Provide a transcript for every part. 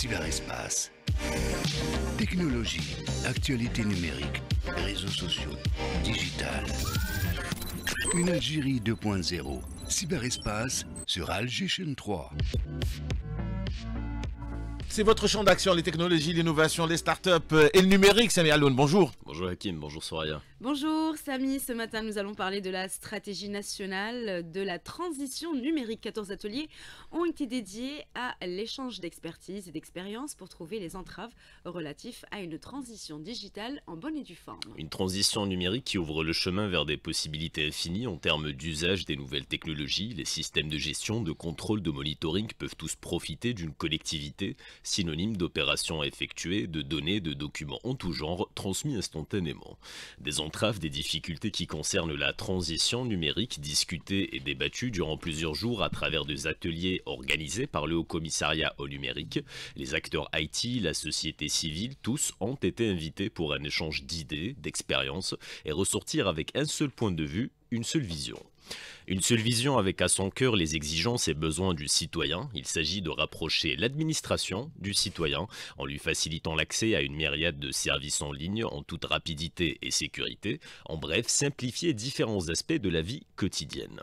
cyberespace. Technologie, actualité numérique, réseaux sociaux, digital. Une Algérie 2.0. Cyberespace, sur 3. C'est votre champ d'action, les technologies, l'innovation, les startups et le numérique. Samy Alloun, bonjour. Bonjour Hakim, bonjour Soraya. Bonjour Samy, ce matin nous allons parler de la stratégie nationale de la transition numérique. 14 ateliers ont été dédiés à l'échange d'expertise et d'expérience pour trouver les entraves relatives à une transition digitale en bonne et due forme. Une transition numérique qui ouvre le chemin vers des possibilités infinies en termes d'usage des nouvelles technologies, les systèmes de gestion de contrôle de monitoring peuvent tous profiter d'une collectivité, synonyme d'opérations effectuées, de données, de documents en tout genre transmis instantanément. Des entraves, des difficultés qui concernent la transition numérique discutées et débattues durant plusieurs jours à travers des ateliers organisés par le Haut Commissariat au numérique, les acteurs IT, la société civile, tous ont été invités pour un échange d'idées, d'expériences et ressortir avec un seul point de vue, une seule vision. Une seule vision avec à son cœur les exigences et besoins du citoyen. Il s'agit de rapprocher l'administration du citoyen en lui facilitant l'accès à une myriade de services en ligne en toute rapidité et sécurité. En bref, simplifier différents aspects de la vie quotidienne.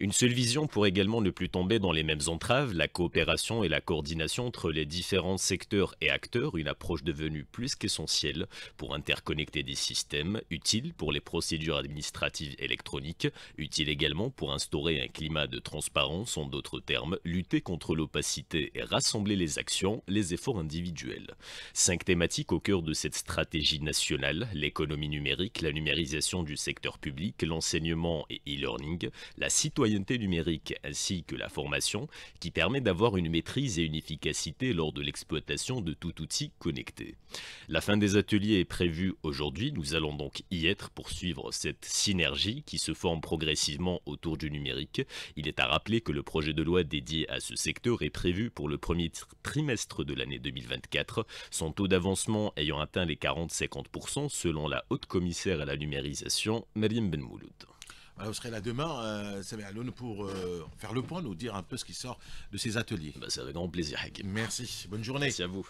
Une seule vision pour également ne plus tomber dans les mêmes entraves, la coopération et la coordination entre les différents secteurs et acteurs, une approche devenue plus qu'essentielle pour interconnecter des systèmes utiles pour les procédures administratives électroniques, utiles également pour instaurer un climat de transparence, en d'autres termes, lutter contre l'opacité et rassembler les actions, les efforts individuels. Cinq thématiques au cœur de cette stratégie nationale, l'économie numérique, la numérisation du secteur public, l'enseignement et e-learning, la citoyenneté numérique ainsi que la formation, qui permet d'avoir une maîtrise et une efficacité lors de l'exploitation de tout outil connecté. La fin des ateliers est prévue aujourd'hui, nous allons donc y être pour suivre cette synergie qui se forme progressivement autour du numérique. Il est à rappeler que le projet de loi dédié à ce secteur est prévu pour le premier trimestre de l'année 2024, son taux d'avancement ayant atteint les 40-50% selon la haute commissaire à la numérisation, Mariam Ben Mouloud. Alors, vous serez là demain, euh, ça pour euh, faire le point, nous dire un peu ce qui sort de ces ateliers. Bah, c'est avec grand plaisir, Merci, bonne journée. Merci à vous.